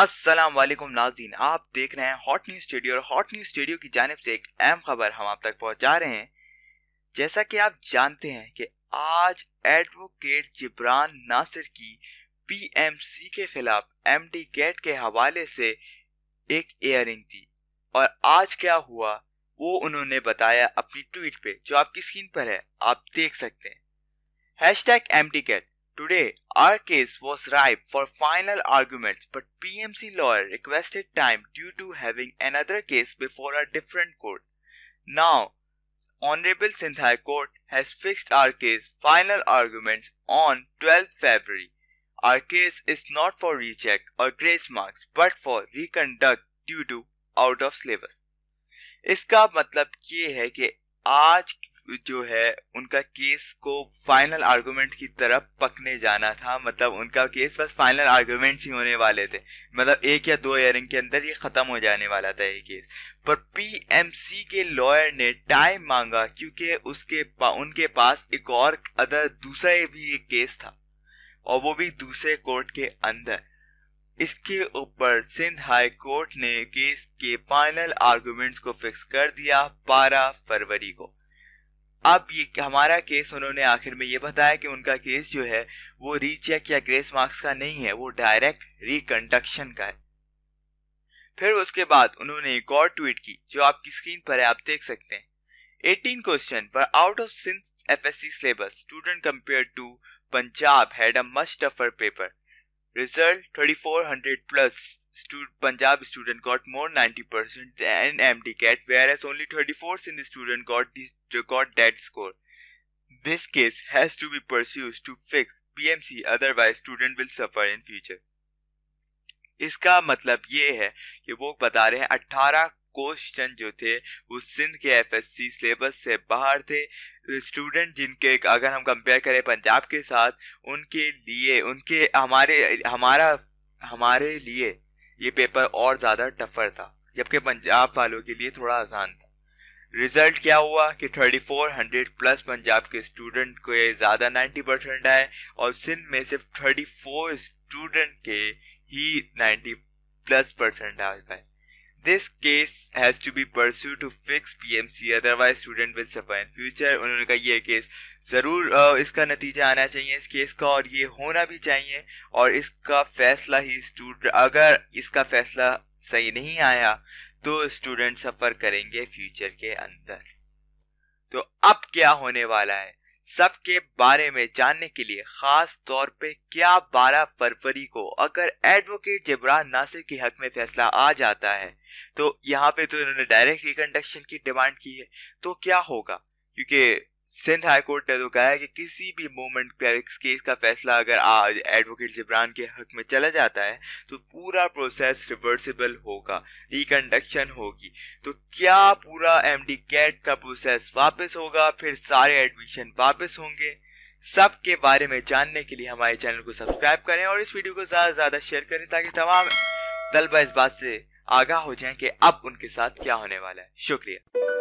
अस्सलाम वालेकुम नाजीन आप देख रहे हैं हॉट न्यूज़ स्टूडियो और हॉट न्यूज़ स्टूडियो की जानब से एक अहम खबर हम आप तक पहुंचा रहे हैं जैसा कि आप जानते हैं कि आज एडवोकेट जिब्रान नासिर की पी एम सी के खिलाफ एम डी गेट के हवाले से एक एयरिंग थी और आज क्या हुआ वो उन्होंने बताया अपनी ट्वीट पे जो आपकी स्क्रीन पर है आप देख सकते हैं hashtag M D gate Today, our case was ripe for final arguments, but PMC lawyer requested time due to having another case before a different court. Now, Honorable Sindhai Court has fixed our case final arguments on 12 February. Our case is not for recheck or grace marks but for reconduct due to out of syllabus. इसका मतलब ये है कि आज जो है उनका case को फाइनल आर्गूमेंट की तरफ पकने जाना था मतलब उनका केस बस फाइनल आर्गूमेंट्स ही होने वाले थे मतलब एक या दो ईयरिंग के अंदर ये ख़त्म हो जाने वाला था ये केस पर पीएमसी के लॉयर ने टाइम मांगा क्योंकि उसके पा, उनके पास एक और अदर दूसरा भी एक केस था और वो भी दूसरे कोर्ट के अंदर इसके ऊपर सिंध हाई कोर्ट ने केस के फाइनल आर्गूमेंट्स को फिक्स कर दिया 12 फरवरी को अब ये हमारा केस उन्होंने आखिर में ये बताया कि उनका केस जो है वो रीचेक या ग्रेस मार्क्स का नहीं है वो डायरेक्ट रिकंडक्शन का है फिर उसके बाद उन्होंने एक और ट्वीट की जो आपकी स्क्रीन पर है आप देख सकते हैं 18 क्वेश्चन पर out of since FSC syllabus student compare to Punjab had a much tougher paper Result 3400 plus Stud Punjab student got more 90% than MDCAT whereas only 34 Sindh student got, this, got that score. This case has to be pursued to fix PMC otherwise student will suffer in future. इसका मतलब ये है कि वो बता रहे हैं 18 question जो थे वो सिंध के एफ एस सी सिलेबस से बाहर थे स्टूडेंट जिनके अगर हम कंपेयर करें पंजाब के साथ उनके लिए उनके हमारे हमारा हमारे लिए ये पेपर और ज़्यादा टफर था जबकि पंजाब वालों के लिए थोड़ा आसान था रिजल्ट क्या हुआ कि 3400 प्लस पंजाब के स्टूडेंट को ज़्यादा 90 परसेंट आए और सिंध में सिर्फ 34 स्टूडेंट के ही 90 प्लस परसेंट आ पाए this case has to be pursue to fix PMC otherwise student will suffer in future उन्होंने कहा ये केस ज़रूर इसका नतीजा आना चाहिए इस केस का और ये होना भी चाहिए और इसका फैसला ही स्टूडेंट अगर इसका फैसला सही नहीं आया तो स्टूडेंट सफ़र करेंगे फ्यूचर के अंदर तो अब क्या होने वाला है सब के बारे में जानने के लिए खास तौर पे क्या 12 फरवरी को अगर एडवोकेट जबरान नासिर के हक में फैसला आ जाता है तो यहाँ पे तो इन्होंने डायरेक्ट रिकंडक्शन की डिमांड की है तो क्या होगा क्योंकि सिंध हाई कोर्ट ने तो कहा है कि किसी भी मोमेंट पे इस केस का फैसला अगर आज एडवोकेट जिब्रान के हक में चला जाता है तो पूरा प्रोसेस रिवर्सिबल होगा रिकंडक्शन होगी तो क्या पूरा एम डी कैट का प्रोसेस वापस होगा फिर सारे एडमिशन वापस होंगे सब के बारे में जानने के लिए हमारे चैनल को सब्सक्राइब करें और इस वीडियो को ज़्यादा से ज़्यादा शेयर करें ताकि तमाम तलबा इस बात से आगाह हो जाए कि अब उनके साथ क्या होने वाला है शुक्रिया